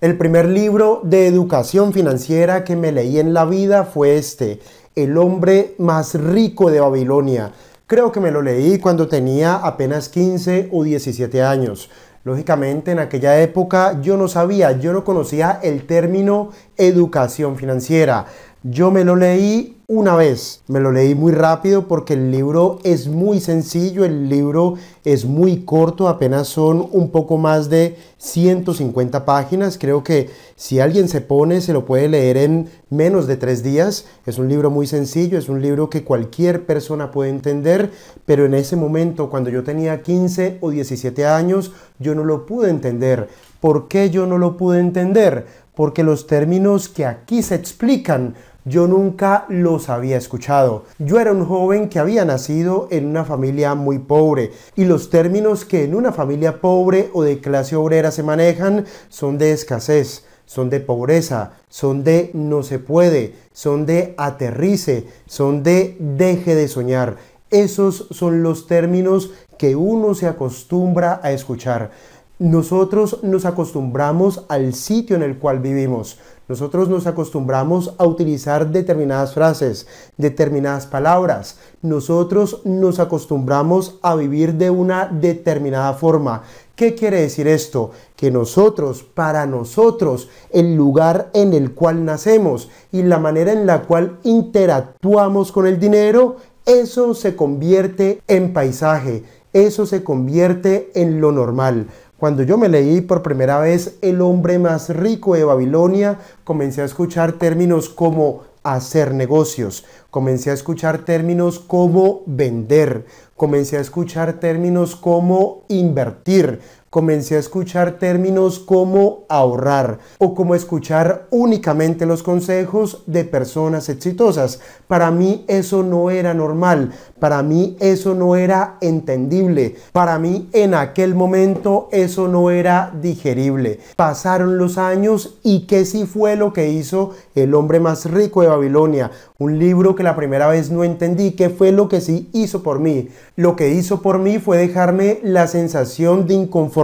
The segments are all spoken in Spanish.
El primer libro de educación financiera que me leí en la vida fue este, El hombre más rico de Babilonia. Creo que me lo leí cuando tenía apenas 15 o 17 años. Lógicamente en aquella época yo no sabía, yo no conocía el término educación financiera. Yo me lo leí una vez. Me lo leí muy rápido porque el libro es muy sencillo, el libro es muy corto, apenas son un poco más de 150 páginas. Creo que si alguien se pone se lo puede leer en menos de tres días. Es un libro muy sencillo, es un libro que cualquier persona puede entender, pero en ese momento, cuando yo tenía 15 o 17 años, yo no lo pude entender. ¿Por qué yo no lo pude entender? Porque los términos que aquí se explican yo nunca los había escuchado. Yo era un joven que había nacido en una familia muy pobre y los términos que en una familia pobre o de clase obrera se manejan son de escasez, son de pobreza, son de no se puede, son de aterrice, son de deje de soñar. Esos son los términos que uno se acostumbra a escuchar. Nosotros nos acostumbramos al sitio en el cual vivimos, nosotros nos acostumbramos a utilizar determinadas frases, determinadas palabras. Nosotros nos acostumbramos a vivir de una determinada forma. ¿Qué quiere decir esto? Que nosotros, para nosotros, el lugar en el cual nacemos y la manera en la cual interactuamos con el dinero, eso se convierte en paisaje, eso se convierte en lo normal. Cuando yo me leí por primera vez El hombre más rico de Babilonia, comencé a escuchar términos como hacer negocios, comencé a escuchar términos como vender, comencé a escuchar términos como invertir, comencé a escuchar términos como ahorrar o como escuchar únicamente los consejos de personas exitosas. Para mí eso no era normal, para mí eso no era entendible, para mí en aquel momento eso no era digerible. Pasaron los años y que sí fue lo que hizo El hombre más rico de Babilonia, un libro que la primera vez no entendí, que fue lo que sí hizo por mí. Lo que hizo por mí fue dejarme la sensación de inconformidad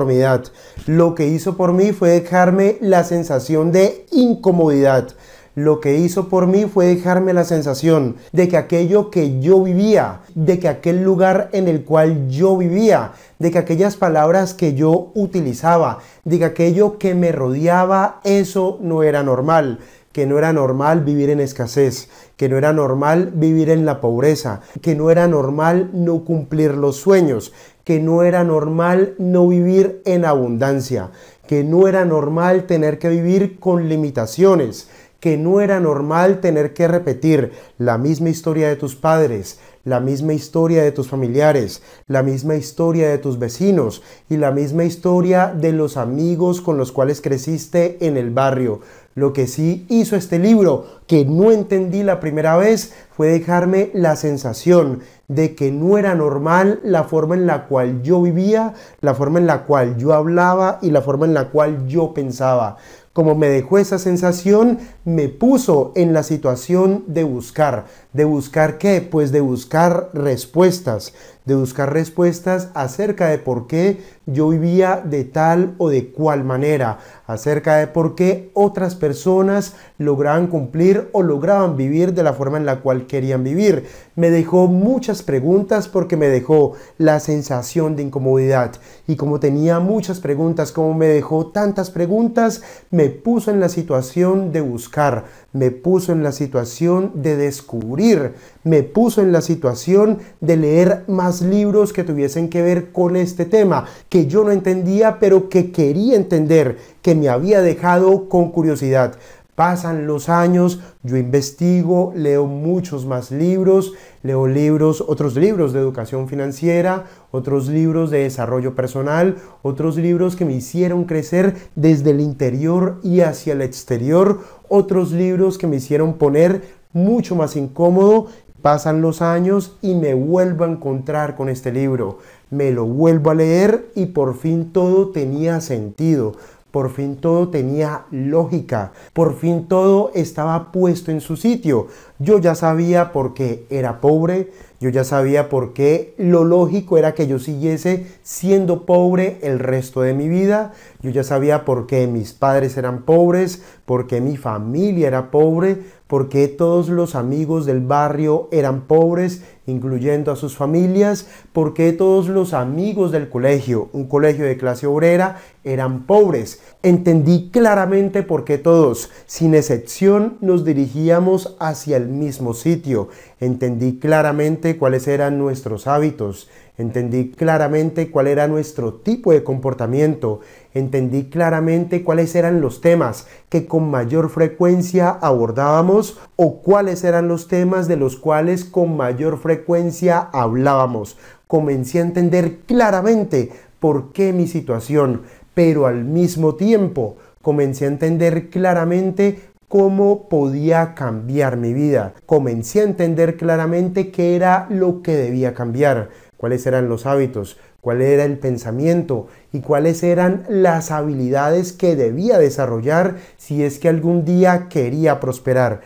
lo que hizo por mí fue dejarme la sensación de incomodidad. Lo que hizo por mí fue dejarme la sensación de que aquello que yo vivía, de que aquel lugar en el cual yo vivía, de que aquellas palabras que yo utilizaba, de que aquello que me rodeaba, eso no era normal que no era normal vivir en escasez, que no era normal vivir en la pobreza, que no era normal no cumplir los sueños, que no era normal no vivir en abundancia, que no era normal tener que vivir con limitaciones, que no era normal tener que repetir la misma historia de tus padres, la misma historia de tus familiares, la misma historia de tus vecinos y la misma historia de los amigos con los cuales creciste en el barrio. Lo que sí hizo este libro, que no entendí la primera vez, fue dejarme la sensación de que no era normal la forma en la cual yo vivía, la forma en la cual yo hablaba y la forma en la cual yo pensaba. Como me dejó esa sensación, me puso en la situación de buscar. ¿De buscar qué? Pues de buscar respuestas. De buscar respuestas acerca de por qué yo vivía de tal o de cual manera. Acerca de por qué otras personas lograban cumplir o lograban vivir de la forma en la cual querían vivir. Me dejó muchas preguntas porque me dejó la sensación de incomodidad y como tenía muchas preguntas, como me dejó tantas preguntas, me puso en la situación de buscar, me puso en la situación de descubrir, me puso en la situación de leer más libros que tuviesen que ver con este tema, que yo no entendía, pero que quería entender, que me había dejado con curiosidad. Pasan los años, yo investigo, leo muchos más libros, leo libros, otros libros de educación financiera, otros libros de desarrollo personal, otros libros que me hicieron crecer desde el interior y hacia el exterior, otros libros que me hicieron poner mucho más incómodo. Pasan los años y me vuelvo a encontrar con este libro. Me lo vuelvo a leer y por fin todo tenía sentido por fin todo tenía lógica. Por fin todo estaba puesto en su sitio. Yo ya sabía por qué era pobre, yo ya sabía por qué lo lógico era que yo siguiese siendo pobre el resto de mi vida, yo ya sabía por qué mis padres eran pobres, por qué mi familia era pobre, por qué todos los amigos del barrio eran pobres, incluyendo a sus familias, por qué todos los amigos del colegio, un colegio de clase obrera, eran pobres. Entendí claramente por qué todos, sin excepción, nos dirigíamos hacia el mismo sitio. Entendí claramente cuáles eran nuestros hábitos. Entendí claramente cuál era nuestro tipo de comportamiento. Entendí claramente cuáles eran los temas que con mayor frecuencia abordábamos o cuáles eran los temas de los cuales con mayor frecuencia hablábamos. Comencé a entender claramente por qué mi situación, pero al mismo tiempo comencé a entender claramente cómo podía cambiar mi vida. Comencé a entender claramente qué era lo que debía cambiar, cuáles eran los hábitos, cuál era el pensamiento y cuáles eran las habilidades que debía desarrollar si es que algún día quería prosperar.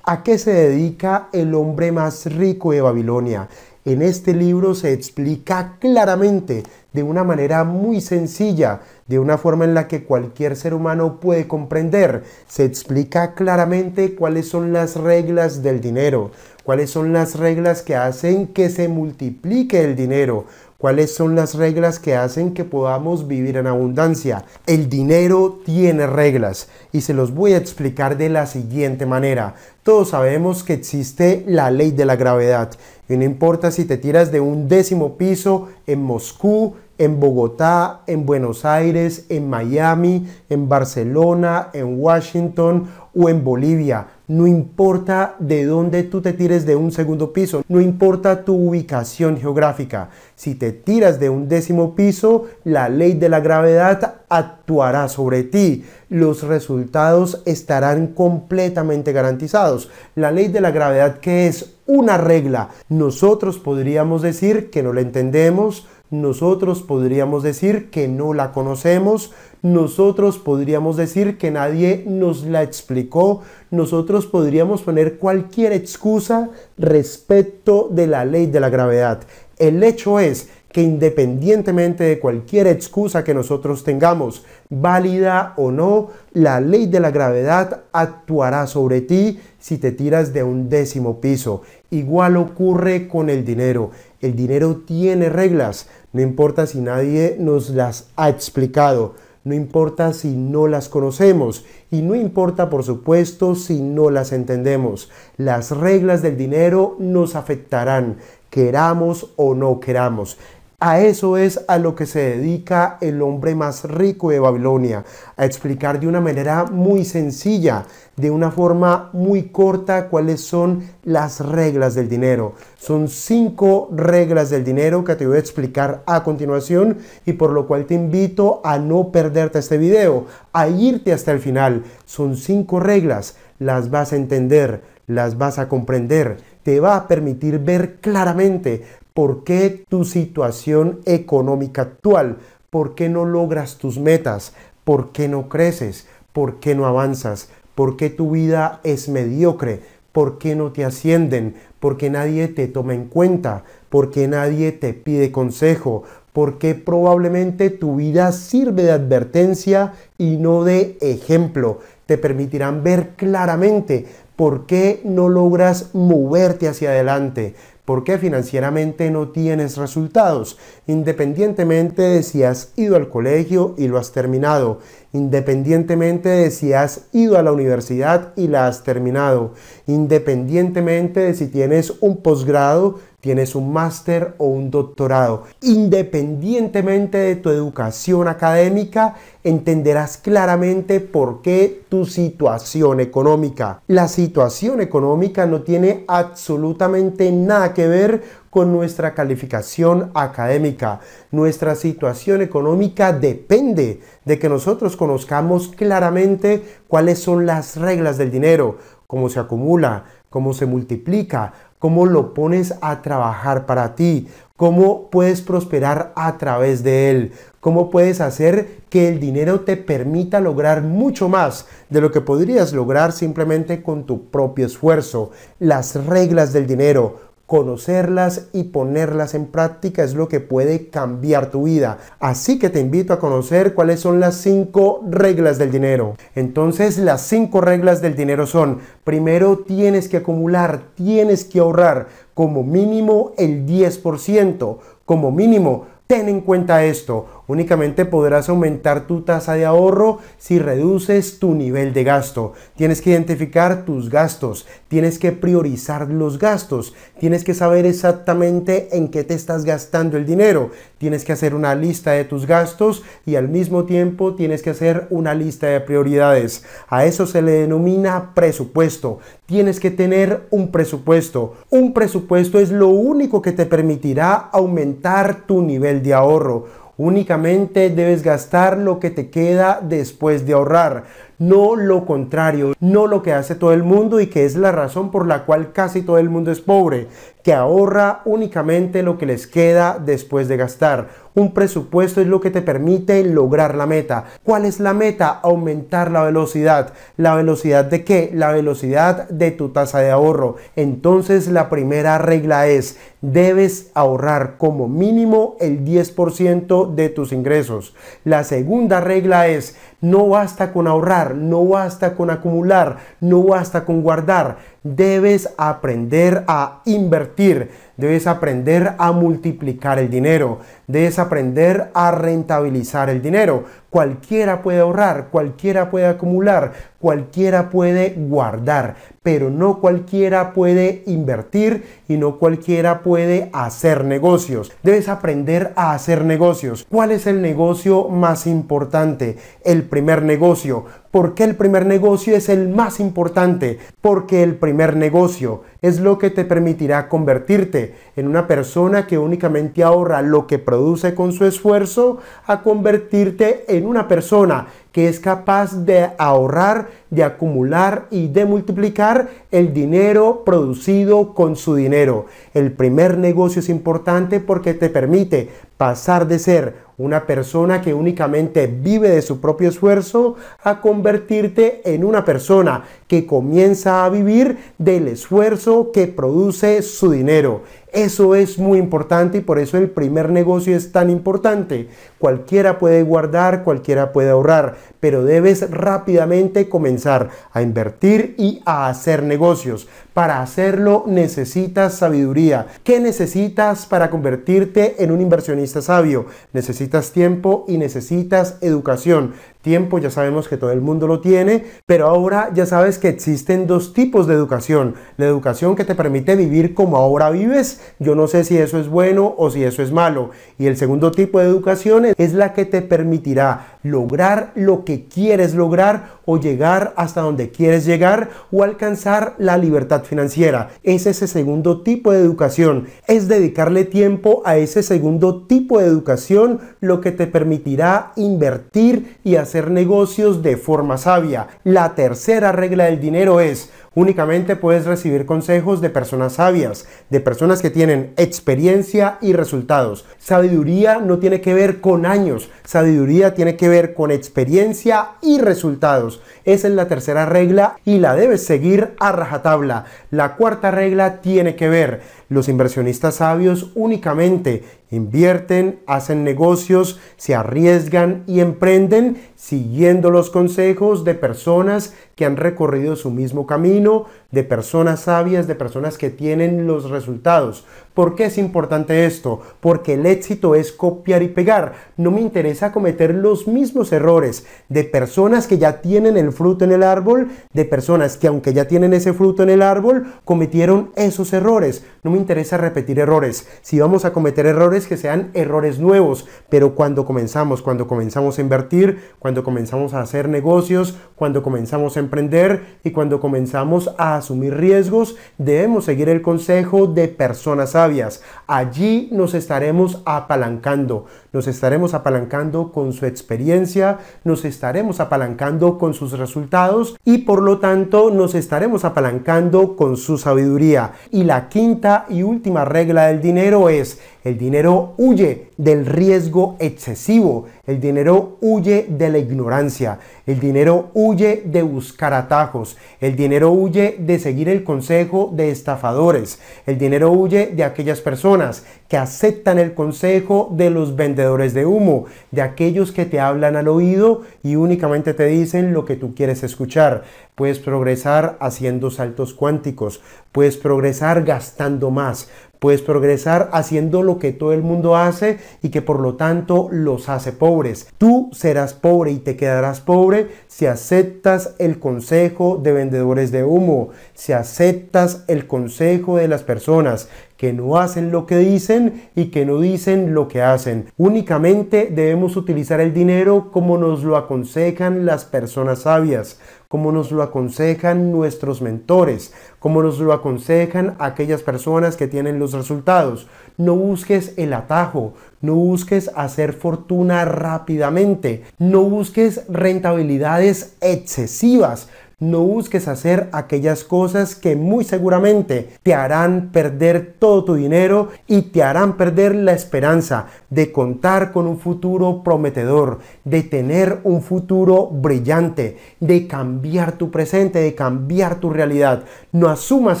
¿A qué se dedica el hombre más rico de Babilonia? En este libro se explica claramente, de una manera muy sencilla, de una forma en la que cualquier ser humano puede comprender, se explica claramente cuáles son las reglas del dinero, cuáles son las reglas que hacen que se multiplique el dinero, cuáles son las reglas que hacen que podamos vivir en abundancia. El dinero tiene reglas y se los voy a explicar de la siguiente manera. Todos sabemos que existe la ley de la gravedad no importa si te tiras de un décimo piso en Moscú, en Bogotá, en Buenos Aires, en Miami, en Barcelona, en Washington o en Bolivia, no importa de dónde tú te tires de un segundo piso, no importa tu ubicación geográfica. Si te tiras de un décimo piso, la ley de la gravedad actuará sobre ti. Los resultados estarán completamente garantizados. La ley de la gravedad que es una regla, nosotros podríamos decir que no la entendemos, nosotros podríamos decir que no la conocemos, nosotros podríamos decir que nadie nos la explicó, nosotros podríamos poner cualquier excusa respecto de la ley de la gravedad. El hecho es que independientemente de cualquier excusa que nosotros tengamos, válida o no, la ley de la gravedad actuará sobre ti si te tiras de un décimo piso. Igual ocurre con el dinero. El dinero tiene reglas, no importa si nadie nos las ha explicado, no importa si no las conocemos y no importa por supuesto si no las entendemos. Las reglas del dinero nos afectarán, queramos o no queramos. A eso es a lo que se dedica el hombre más rico de Babilonia, a explicar de una manera muy sencilla, de una forma muy corta, cuáles son las reglas del dinero. Son cinco reglas del dinero que te voy a explicar a continuación y por lo cual te invito a no perderte este video, a irte hasta el final. Son cinco reglas, las vas a entender, las vas a comprender, te va a permitir ver claramente ¿Por qué tu situación económica actual? ¿Por qué no logras tus metas? ¿Por qué no creces? ¿Por qué no avanzas? ¿Por qué tu vida es mediocre? ¿Por qué no te ascienden? ¿Por qué nadie te toma en cuenta? ¿Por qué nadie te pide consejo? ¿Por qué probablemente tu vida sirve de advertencia y no de ejemplo? Te permitirán ver claramente por qué no logras moverte hacia adelante, ¿Por qué financieramente no tienes resultados? Independientemente de si has ido al colegio y lo has terminado, independientemente de si has ido a la universidad y la has terminado, independientemente de si tienes un posgrado, tienes un máster o un doctorado, independientemente de tu educación académica, entenderás claramente por qué tu situación económica. La situación económica no tiene absolutamente nada que ver con nuestra calificación académica. Nuestra situación económica depende de que nosotros conozcamos claramente cuáles son las reglas del dinero, cómo se acumula, cómo se multiplica, cómo lo pones a trabajar para ti, cómo puedes prosperar a través de él, cómo puedes hacer que el dinero te permita lograr mucho más de lo que podrías lograr simplemente con tu propio esfuerzo, las reglas del dinero, Conocerlas y ponerlas en práctica es lo que puede cambiar tu vida. Así que te invito a conocer cuáles son las cinco reglas del dinero. Entonces las cinco reglas del dinero son, primero tienes que acumular, tienes que ahorrar como mínimo el 10%, como mínimo. Ten en cuenta esto, Únicamente podrás aumentar tu tasa de ahorro si reduces tu nivel de gasto. Tienes que identificar tus gastos, tienes que priorizar los gastos, tienes que saber exactamente en qué te estás gastando el dinero, tienes que hacer una lista de tus gastos y al mismo tiempo tienes que hacer una lista de prioridades. A eso se le denomina presupuesto. Tienes que tener un presupuesto. Un presupuesto es lo único que te permitirá aumentar tu nivel de ahorro. Únicamente debes gastar lo que te queda después de ahorrar no lo contrario, no lo que hace todo el mundo y que es la razón por la cual casi todo el mundo es pobre, que ahorra únicamente lo que les queda después de gastar. Un presupuesto es lo que te permite lograr la meta. ¿Cuál es la meta? Aumentar la velocidad. ¿La velocidad de qué? La velocidad de tu tasa de ahorro. Entonces la primera regla es, debes ahorrar como mínimo el 10% de tus ingresos. La segunda regla es, no basta con ahorrar no basta con acumular, no basta con guardar. Debes aprender a invertir, debes aprender a multiplicar el dinero, debes aprender a rentabilizar el dinero. Cualquiera puede ahorrar, cualquiera puede acumular, cualquiera puede guardar, pero no cualquiera puede invertir y no cualquiera puede hacer negocios. Debes aprender a hacer negocios. ¿Cuál es el negocio más importante? El primer negocio. ¿Por qué el primer negocio es el más importante? Porque el primer negocio es lo que te permitirá convertirte en una persona que únicamente ahorra lo que produce con su esfuerzo a convertirte en una persona que es capaz de ahorrar, de acumular y de multiplicar el dinero producido con su dinero. El primer negocio es importante porque te permite pasar de ser una persona que únicamente vive de su propio esfuerzo, a convertirte en una persona comienza a vivir del esfuerzo que produce su dinero. Eso es muy importante y por eso el primer negocio es tan importante. Cualquiera puede guardar, cualquiera puede ahorrar, pero debes rápidamente comenzar a invertir y a hacer negocios. Para hacerlo necesitas sabiduría. ¿Qué necesitas para convertirte en un inversionista sabio? Necesitas tiempo y necesitas educación tiempo ya sabemos que todo el mundo lo tiene, pero ahora ya sabes que existen dos tipos de educación. La educación que te permite vivir como ahora vives, yo no sé si eso es bueno o si eso es malo. Y el segundo tipo de educación es la que te permitirá lograr lo que quieres lograr o llegar hasta donde quieres llegar o alcanzar la libertad financiera. Es ese segundo tipo de educación, es dedicarle tiempo a ese segundo tipo de educación lo que te permitirá invertir y hacer negocios de forma sabia. La tercera regla del dinero es Únicamente puedes recibir consejos de personas sabias, de personas que tienen experiencia y resultados. Sabiduría no tiene que ver con años, sabiduría tiene que ver con experiencia y resultados. Esa es la tercera regla y la debes seguir a rajatabla. La cuarta regla tiene que ver los inversionistas sabios únicamente invierten, hacen negocios, se arriesgan y emprenden siguiendo los consejos de personas que han recorrido su mismo camino, de personas sabias, de personas que tienen los resultados. ¿Por qué es importante esto? Porque el éxito es copiar y pegar. No me interesa cometer los mismos errores de personas que ya tienen el fruto en el árbol, de personas que aunque ya tienen ese fruto en el árbol, cometieron esos errores. No interesa repetir errores. Si vamos a cometer errores, que sean errores nuevos. Pero cuando comenzamos, cuando comenzamos a invertir, cuando comenzamos a hacer negocios, cuando comenzamos a emprender y cuando comenzamos a asumir riesgos, debemos seguir el consejo de personas sabias. Allí nos estaremos apalancando. Nos estaremos apalancando con su experiencia, nos estaremos apalancando con sus resultados y por lo tanto nos estaremos apalancando con su sabiduría. Y la quinta y última regla del dinero es, el dinero huye del riesgo excesivo, el dinero huye de la ignorancia, el dinero huye de buscar atajos, el dinero huye de seguir el consejo de estafadores, el dinero huye de aquellas personas que aceptan el consejo de los vendedores de humo, de aquellos que te hablan al oído y únicamente te dicen lo que tú quieres escuchar. Puedes progresar haciendo saltos cuánticos, puedes progresar gastando más, puedes progresar haciendo lo que todo el mundo hace y que por lo tanto los hace pobres. Tú serás pobre y te quedarás pobre si aceptas el consejo de vendedores de humo, si aceptas el consejo de las personas, que no hacen lo que dicen y que no dicen lo que hacen. Únicamente debemos utilizar el dinero como nos lo aconsejan las personas sabias, como nos lo aconsejan nuestros mentores, como nos lo aconsejan aquellas personas que tienen los resultados. No busques el atajo, no busques hacer fortuna rápidamente, no busques rentabilidades excesivas, no busques hacer aquellas cosas que muy seguramente te harán perder todo tu dinero y te harán perder la esperanza de contar con un futuro prometedor, de tener un futuro brillante, de cambiar tu presente, de cambiar tu realidad. No asumas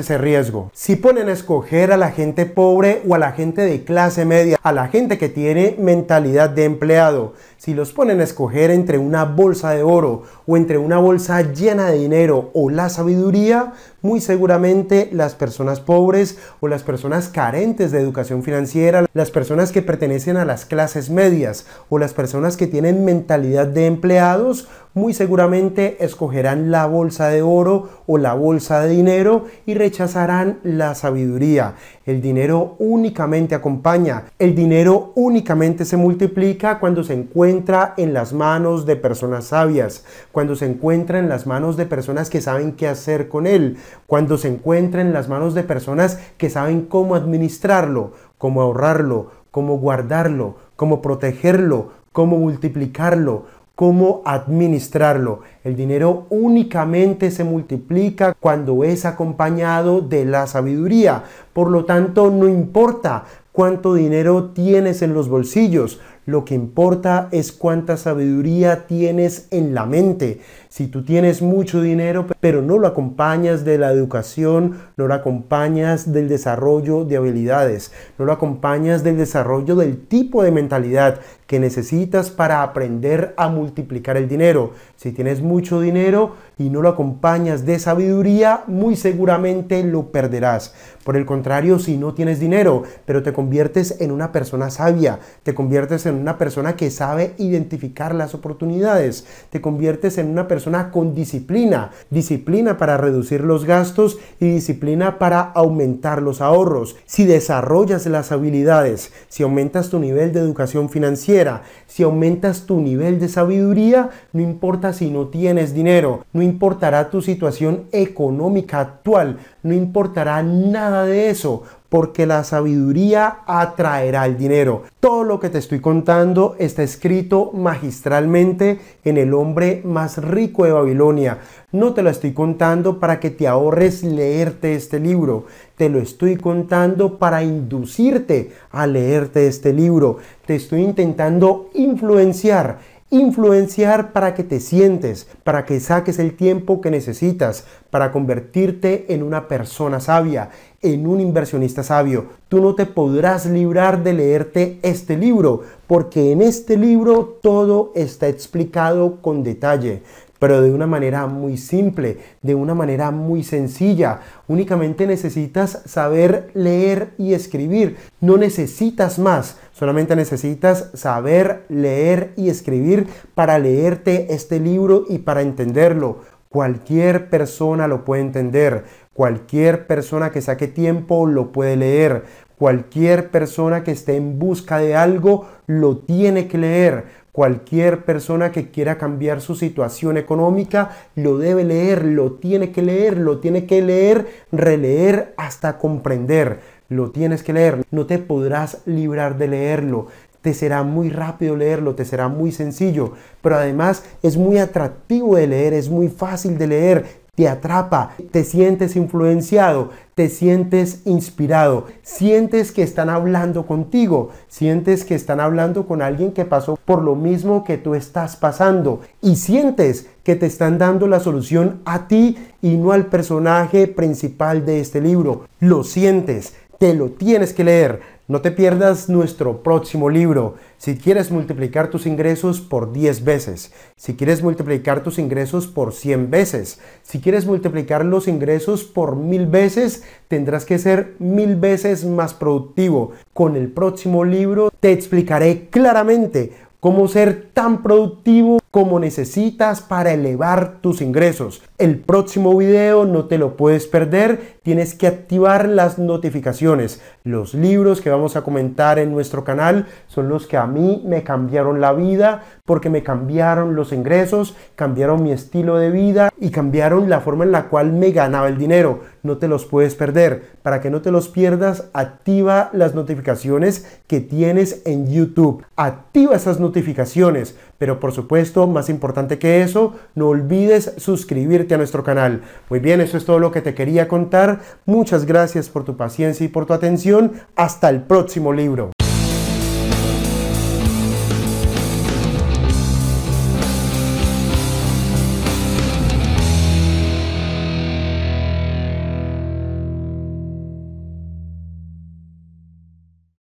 ese riesgo. Si ponen a escoger a la gente pobre o a la gente de clase media, a la gente que tiene mentalidad de empleado, si los ponen a escoger entre una bolsa de oro o entre una bolsa llena de dinero o la sabiduría muy seguramente las personas pobres o las personas carentes de educación financiera, las personas que pertenecen a las clases medias o las personas que tienen mentalidad de empleados, muy seguramente escogerán la bolsa de oro o la bolsa de dinero y rechazarán la sabiduría. El dinero únicamente acompaña, el dinero únicamente se multiplica cuando se encuentra en las manos de personas sabias, cuando se encuentra en las manos de personas que saben qué hacer con él, cuando se encuentra en las manos de personas que saben cómo administrarlo, cómo ahorrarlo, cómo guardarlo, cómo protegerlo, cómo multiplicarlo, cómo administrarlo. El dinero únicamente se multiplica cuando es acompañado de la sabiduría. Por lo tanto, no importa cuánto dinero tienes en los bolsillos. Lo que importa es cuánta sabiduría tienes en la mente. Si tú tienes mucho dinero, pero no lo acompañas de la educación, no lo acompañas del desarrollo de habilidades, no lo acompañas del desarrollo del tipo de mentalidad que necesitas para aprender a multiplicar el dinero. Si tienes mucho dinero y no lo acompañas de sabiduría, muy seguramente lo perderás. Por el contrario, si no tienes dinero, pero te conviertes en una persona sabia, te conviertes en una persona que sabe identificar las oportunidades, te conviertes en una persona con disciplina, disciplina para reducir los gastos y disciplina para aumentar los ahorros. Si desarrollas las habilidades, si aumentas tu nivel de educación financiera, si aumentas tu nivel de sabiduría, no importa si no tienes dinero, no importará tu situación económica actual, no importará nada de eso porque la sabiduría atraerá el dinero. Todo lo que te estoy contando está escrito magistralmente en el hombre más rico de Babilonia. No te lo estoy contando para que te ahorres leerte este libro, te lo estoy contando para inducirte a leerte este libro. Te estoy intentando influenciar influenciar para que te sientes, para que saques el tiempo que necesitas, para convertirte en una persona sabia, en un inversionista sabio. Tú no te podrás librar de leerte este libro, porque en este libro todo está explicado con detalle pero de una manera muy simple, de una manera muy sencilla. Únicamente necesitas saber leer y escribir. No necesitas más, solamente necesitas saber leer y escribir para leerte este libro y para entenderlo. Cualquier persona lo puede entender. Cualquier persona que saque tiempo lo puede leer. Cualquier persona que esté en busca de algo lo tiene que leer Cualquier persona que quiera cambiar su situación económica lo debe leer, lo tiene que leer, lo tiene que leer, releer hasta comprender. Lo tienes que leer, no te podrás librar de leerlo. Te será muy rápido leerlo, te será muy sencillo, pero además es muy atractivo de leer, es muy fácil de leer, atrapa, te sientes influenciado, te sientes inspirado, sientes que están hablando contigo, sientes que están hablando con alguien que pasó por lo mismo que tú estás pasando y sientes que te están dando la solución a ti y no al personaje principal de este libro. Lo sientes, te lo tienes que leer. No te pierdas nuestro próximo libro. Si quieres multiplicar tus ingresos por 10 veces, si quieres multiplicar tus ingresos por 100 veces, si quieres multiplicar los ingresos por mil veces, tendrás que ser mil veces más productivo. Con el próximo libro te explicaré claramente cómo ser tan productivo como necesitas para elevar tus ingresos. El próximo video no te lo puedes perder, tienes que activar las notificaciones. Los libros que vamos a comentar en nuestro canal son los que a mí me cambiaron la vida porque me cambiaron los ingresos, cambiaron mi estilo de vida y cambiaron la forma en la cual me ganaba el dinero. No te los puedes perder. Para que no te los pierdas, activa las notificaciones que tienes en YouTube. Activa esas notificaciones. Pero por supuesto, más importante que eso, no olvides suscribirte a nuestro canal. Muy bien, eso es todo lo que te quería contar. Muchas gracias por tu paciencia y por tu atención. Hasta el próximo libro.